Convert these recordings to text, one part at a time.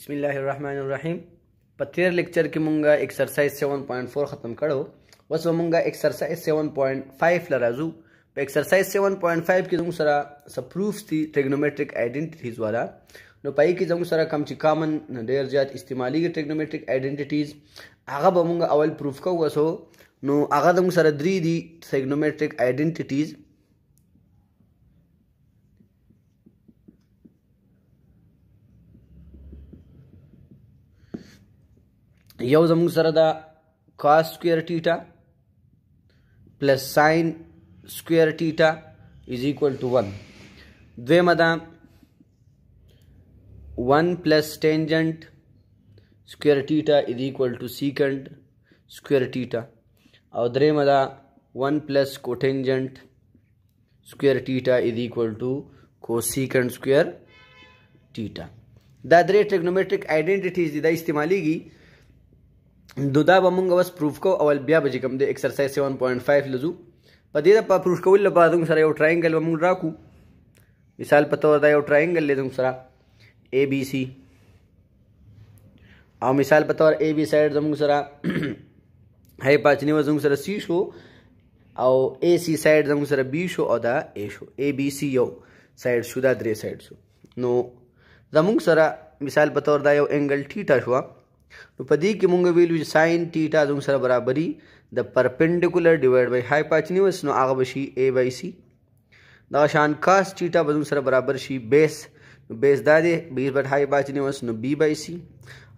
بسم الله الرحمن الرحیم په تیر لیکچر کې مونږه ایکسرسایز 7.4 ختم کړو اوس مونږه ایکسرسایز 7.5 لرازو په ایکسرسایز 7.5 کې زموږ سره سپروفز دي ټریګنومټریک ائیډنټیټیز والا نو پای کې زموږ سره کم چې کامن ډیر زیات استعمالي ټریګنومټریک ائیډنټیټیز هغه به مونږ اول پروف کوو وسو نو هغه زموږ سره درې دي ټریګنومټریک ائیډنټیټیز یو زموږ سره دا cos square theta plus sin square theta is equal to 1 دویمه ده 1 plus tangent square theta is equal to secant square theta او درېمه ده 1 plus cotangent square theta is equal to cosecant square theta دا درې ټریګنومټرک ائیډنټیټیز دي دا استعمالیږي نو دا به مونږ اوس پروف کو اول بیا به چې کوم د ایکسرسایز 7.5 لزو په دې د پروف کول لپاره موږ سره یو ټرایانګل به مونږ راکو مثال په تور دا یو ټرایانګل لیدم سره اے بی سی او مثال په تور اے بی سایډ زموږ سره هي پاتنی و زموږ سره سی شو او اے سی سایډ زموږ سره بی شو او دا اے شو اے بی سی یو سایډ شو دا درې سایډ شو نو زموږ سره مثال په تور دا یو انګل ټیټا شو نو په دې کې مونږ ویلو چې ساين ټیټا زموږ سره برابرۍ د پرپینډیکولر ډیوایډ بای هایپوټنیوس نو هغه بشي a بای c دا شان کاس ټیټا به زموږ سره برابر شي بیس نو بیس دا دی بیس بټ هایپوټنیوس نو b بای c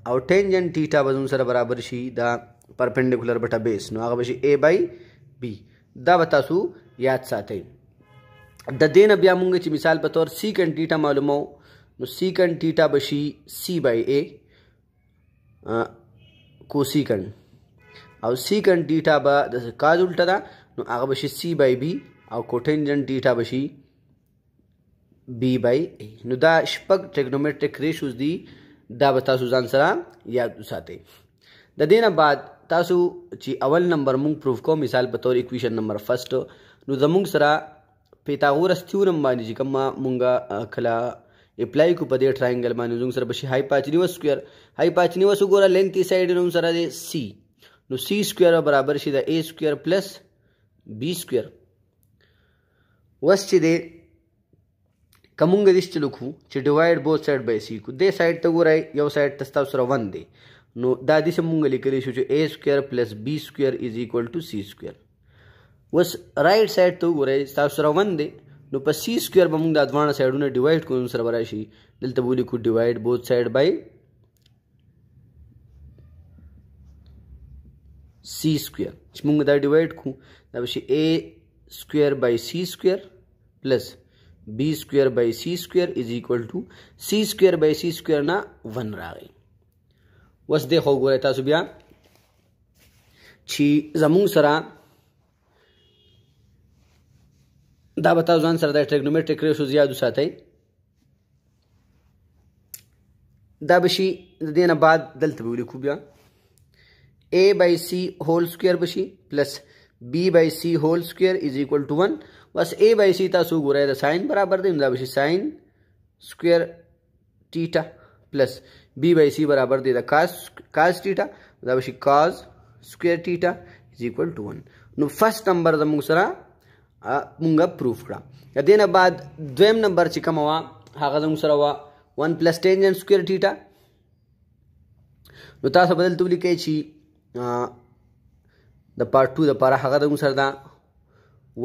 او ټینجن ټیټا به زموږ سره برابر شي دا پرپینډیکولر بټا بیس نو هغه بشي a بای b دا به تاسو یاد ساتئ د دین بیا مونږ چې مثال په تور سیکنډ ټیټا معلومو نو سیکنډ ټیټا بشي c بای a کوسیکنډ او سیکنډ ډیټا به د کاز الټه ده نو هغه به شي سی بای بی او کوټینجن ډیټا به شي بی بای ای نو دا شپږ ټریګنومټریک ریشوز دي دا به تاسو ځان سره یاد وساتئ د دې نه بعد تاسو چې اول نمبر مونږ پروف کوو مثال په تور اکویشن نمبر فرست نو زمونږ سره پیتاغورس تھیورم باندې چې کوم مونږه کله اپلای کو په دې ټرایانګل باندې زموږ سره بشي هایپاچنیوس سکوير هایپاچنیوس وګوره لینث یې سایډ نوم سره دی سی نو سی سکوير برابر شي د ا سکوير پلس بی سکوير وس چې دی کومنګ دې چې لکو چې ډیوایډ بوث سایډ بای سی کو دې سایډ ته ګورای یو سایډ تستا سره 1 دی نو دا دې څنګه لیکلی شو چې a سکوير پلس b سکوير از ایکوال ټو c سکوير وس رائټ سایډ ته ګورای تاسو سره 1 دی نو په سی سکوير به موږ د ادوانه سایډونه ډیوایډ کوم سره برابر شي دلته بولی کو ډیوایډ بوث سایډ بای سی سکوير چې موږ دا ډیوایډ کو دا به شي a سکوير بای سی سکوير پلس b سکوير بای سی سکوير از ایکوال ټو سی سکوير بای سی سکوير نه 1 راغی وس د خو ګورې تاسو بیا چې زموږ سره دا به تاسو ځان سره د ټریګنومټریک ریشو زیادو ساتئ دا بشي د دینه بعد دلته به ولیکو بیا a by c هول سکوير بشي پلس b by c هول سکوير از ایکوال ټو 1 بس a by c تاسو ګورئ د ساين برابر دی دا بشي ساين سکوير ټیټا پلس b by c برابر دی د cos cos ټیټا دا بشي cos سکوير ټیټا از ایکوال ټو 1 نو فرست نمبر زموږ سره مونږه پروف کړه د دې نه بعد دویم نمبر چې کوم وا هغه زموږ سره وا 1 پلس ټینجن سکوير ټیټا نو تاسو بدل تبلی کوي چې د پارت 2 د لپاره هغه زموږ سره دا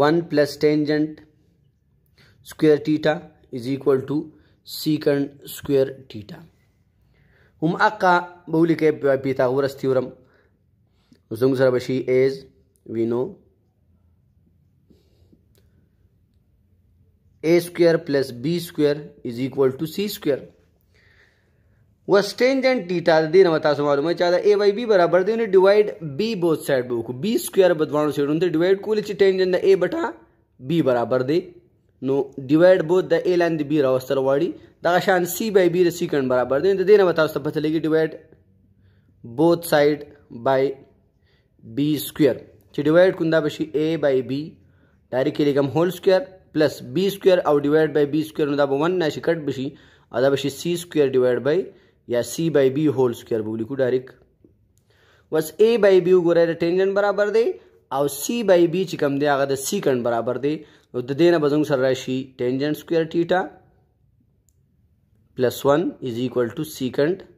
1 پلس ټینجنټ square theta is equal to secant square theta هم اقا بولی که پیتا ورستیورم زنگ سر بشی is we know a square plus b square is equal to c square was tangent theta د دې نه تاسو معلومه چا دا a by b برابر دی نو ډیوایډ b both side بو کو b square بدوانو سیډون ته ډیوایډ کول چې tangent د a بټا b برابر دی نو ډیوایډ بوت د a لاندې b راوستل واړي دا شان c by b د سیکنډ برابر دی د دې نه تاسو ته پته لګي ډیوایډ both side by b square چې ډیوایډ کوندا بشي a by b ډایرکټلی کوم هول سکوير پلس بی سکویر او ډیوایډ بای بی سکویر نو دا به 1 نشي کټ بشي او دا بشي سی سکویر ډیوایډ بای یا سی بای بی هول سکویر به ولیکو ډایرک وس ای بای بی وګورئ د ټینجن برابر دی او سی بای بی چې کوم دی هغه د سیکنډ برابر دی نو د دې نه به زموږ سره راشي ټینجن سکویر ټیټا پلس 1 از ایکوال ټو سیکنډ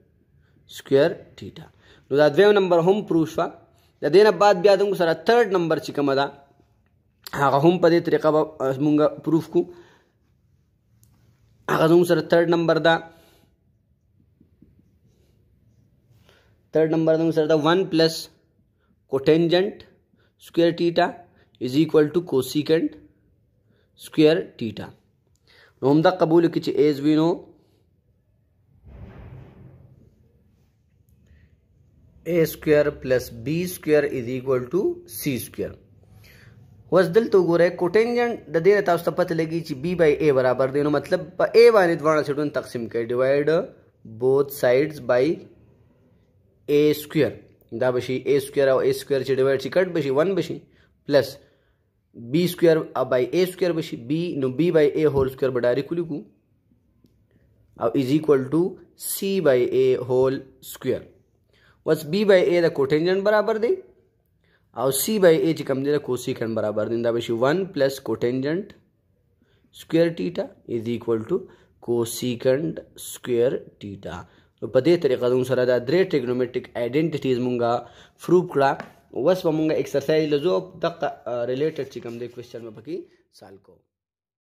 سکویر ټیټا نو دا دویم نمبر هم پروف شوه د دې نه بعد بیا زموږ سره تھرد نمبر چې کوم ده هغه هم په دې طریقه به مونږ پروف کو هغه زموږ سره تھرد نمبر دا تھرد نمبر زموږ سره دا 1 پلس کوټنجنت square theta is equal to cosecant square theta نو همدا قبول کی چې ایز وی نو A square plus B square is equal to C square وز دلته وګورئ کوټینجنټ د دې نه تاسو ته پته لګي چې بي بای اے برابر دی نو مطلب په اے باندې دواړه سیډونه تقسیم کړئ ډیوایډ بوث سایډز بای اے سکوير دا بشي اے سکوير او اے سکوير چې ډیوایډ شي کټ بشي 1 بشي پلس بی سکوير بای اے سکوير بشي بی نو بی بای اے هول سکوير به ډایرکټ لیکو او از ایکوال ټو سی بای اے هول سکوير وس بی بای اے د کوټینجنټ برابر دی او c by a چې کوم دی دا کوسیکن برابر دی دا به شي 1 پلس کوټنجنټ سکوير ټیټا از ایکوال ټو کوسیکنډ سکوير ټیټا نو په دې طریقه زموږ سره دا درې ټریګنومټریک ائیډنټیټیز مونږه پروف کړه اوس به مونږه ایکسرسایز لزو دغه ریلیټډ چې کوم دی کوېسچن مې پکې سال کوو